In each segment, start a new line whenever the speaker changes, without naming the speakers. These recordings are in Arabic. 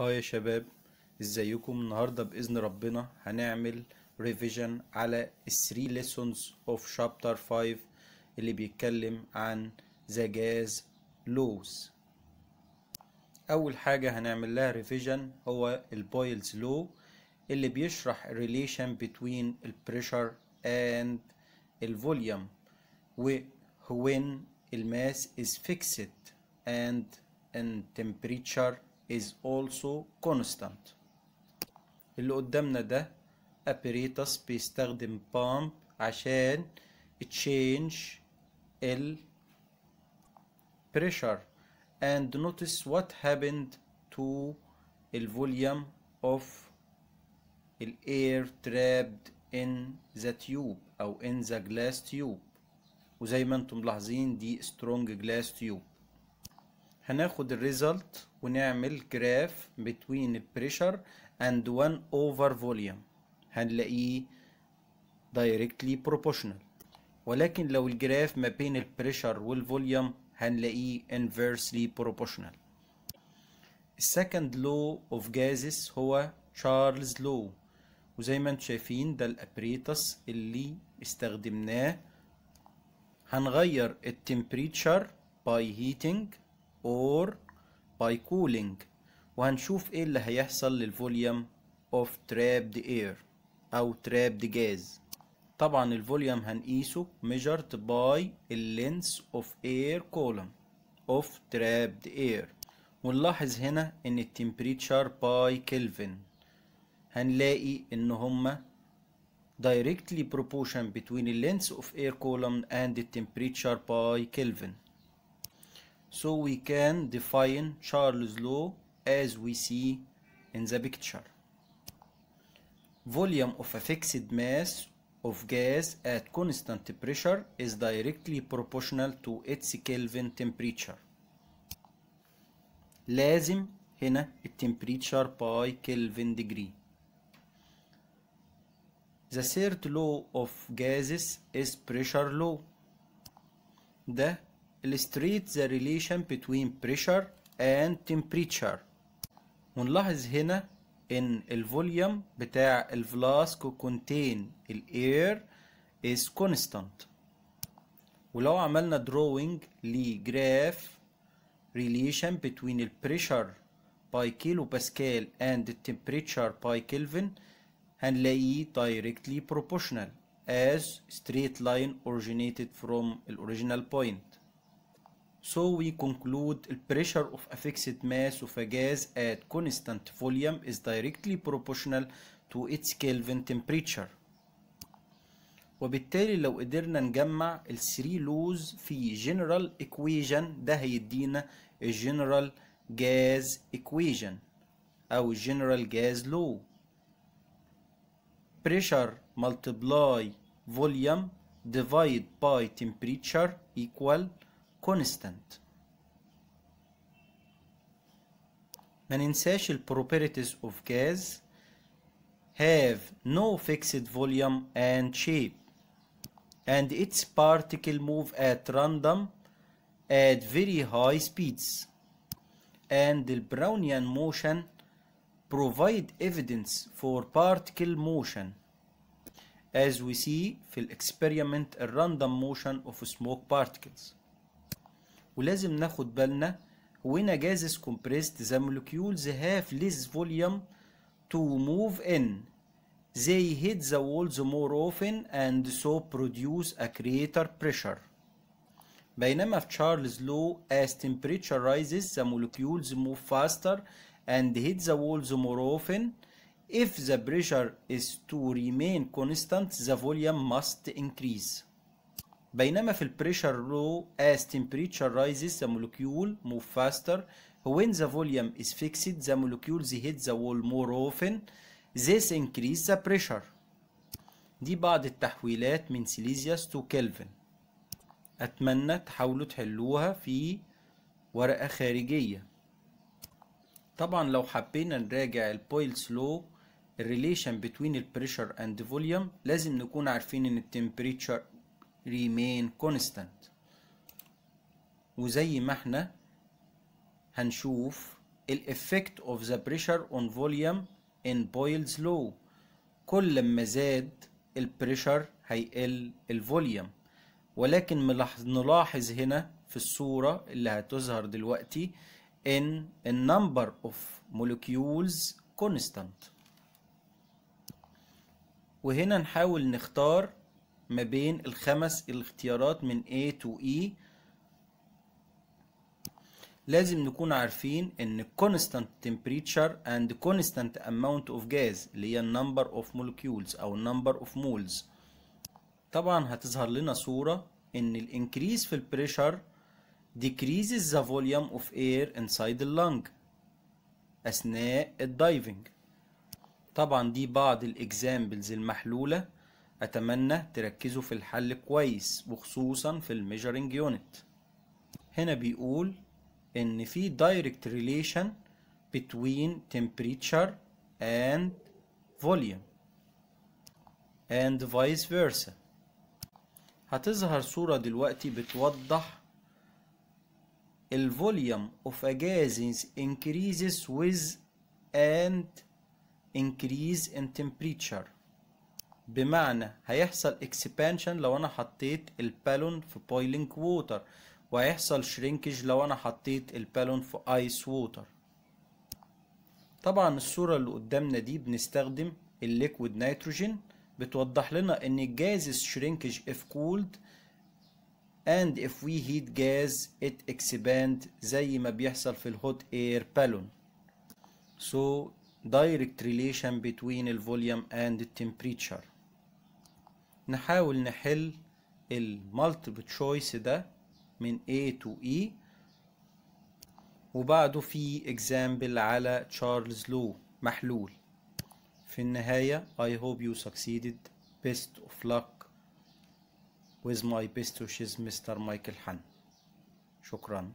هاي يا شباب ازيكم النهارده باذن ربنا هنعمل ريفيجن على الثري ليسونز اوف شابتر 5 اللي بيتكلم عن ذا جاز لوز اول حاجه هنعمل لها ريفيجن هو البويلز لو اللي بيشرح ريليشن بين البريشر اند الفوليوم و الماس از فيكسد اند ان temperature is also constant اللي قدامنا ده apparatus بيستخدم pump عشان change ال pressure and notice what happened to the volume of the air trapped in the tube أو in the glass tube وزي ما انتم ملاحظين دي strong glass tube هناخد الريزلت ونعمل جراف بين البريشر and 1 over volume هنلاقيه directly proportional ولكن لو الجراف ما بين البريشر والفوليوم هنلاقيه inversely proportional السكند لو اوف جازس هو تشارلز لو وزي ما انتم شايفين ده الابريتس اللي استخدمناه هنغير التمبريتشر باي هيتنج or by cooling وهنشوف ايه اللي هيحصل للفوليوم of trapped air او trapped gas طبعا الفوليوم هنقيسه measured by length of air column of trapped air ونلاحظ هنا ان temperature by kelvin هنلاقي ان هما directly proportion between the length of air column and the temperature by Kelvin so we can define Charles law as we see in the picture volume of a fixed mass of gas at constant pressure is directly proportional to its Kelvin temperature لازم هنا temperature by Kelvin degree The third law of gases is pressure law ده illustrates the relation between pressure and temperature ونلاحظ هنا ان الفوليوم بتاع الفلاسك كونتين الاير is constant ولو عملنا drawing لجراف relation between the pressure by kilopascal and the temperature by Kelvin هنلاقيه directly proportional as straight line originated from the original point So we conclude the pressure of a fixed mass of a gas at constant volume is directly proportional to its Kelvin temperature. وبالتالي لو قدرنا نجمع ال 3 laws في general equation ده هيدينا general gas equation أو general gas law. Pressure multiply volume divide by temperature equal constant. essential properties of gas have no fixed volume and shape and its particle move at random at very high speeds and the Brownian motion provide evidence for particle motion as we see في experiment random motion of smoke particles ولازم ناخد بالنا when a gas is compressed the molecules have less volume to move in they hit the walls more often and so produce a greater pressure بينما في Charles Law as temperature rises the molecules move faster and hit the walls more often if the pressure is to remain constant the volume must increase بينما في البريشر رو as temperature rises the molecule move faster when the volume is fixed the molecules hit the wall more often this increase the pressure دي بعض التحويلات من سيليزياس تو كلفن أتمنى تحاولوا تحلوها في ورقة خارجية طبعا لو حبينا نراجع البويلز لو الريليشن بين البريشر اند فوليوم لازم نكون عارفين ان التمبريتشر remain constant وزي ما احنا هنشوف الإفكت of the pressure on volume in بويلز لو كل ما زاد البريشر هيقل الفوليوم ولكن نلاحظ هنا في الصورة اللي هتظهر دلوقتي ان النمبر اوف molecules constant وهنا نحاول نختار ما بين الخمس الاختيارات من A to E لازم نكون عارفين ان constant temperature and constant amount of gas اللي هي number of molecules او number of moles طبعا هتظهر لنا صورة ان increase في pressure decreases the volume of air inside the lung اثناء الدايفنج طبعا دي بعض الاكزامبلز المحلولة أتمنى تركزوا في الحل كويس وخصوصا في الميجرنج يونت هنا بيقول إن في direct relation between temperature and volume and vice versa هتظهر صورة دلوقتي بتوضح ال volume of a gas increases with and increase in temperature بمعنى هيحصل اكسبانشن لو انا حطيت البالون في بويلينج ووتر وهيحصل شرينكج لو انا حطيت البالون في ايس ووتر طبعا الصورة اللي قدامنا دي بنستخدم الليكويد نيتروجين بتوضح لنا ان الجاز شرينكج if cooled and if we heat gas it expand زي ما بيحصل في الهوت اير بالون so direct relation between the volume and the temperature نحاول نحل المالتيبل تشويس ده من A to E وبعده في اكزامبل على تشارلز لو محلول في النهاية I hope you succeeded best of luck with my best wishes Mr. Michael Han شكرا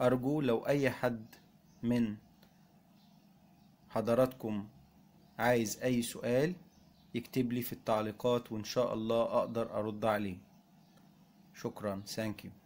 أرجو لو أي حد من حضراتكم عايز أي سؤال يكتب لي في التعليقات وإن شاء الله أقدر أرد عليه شكرا ثانك يو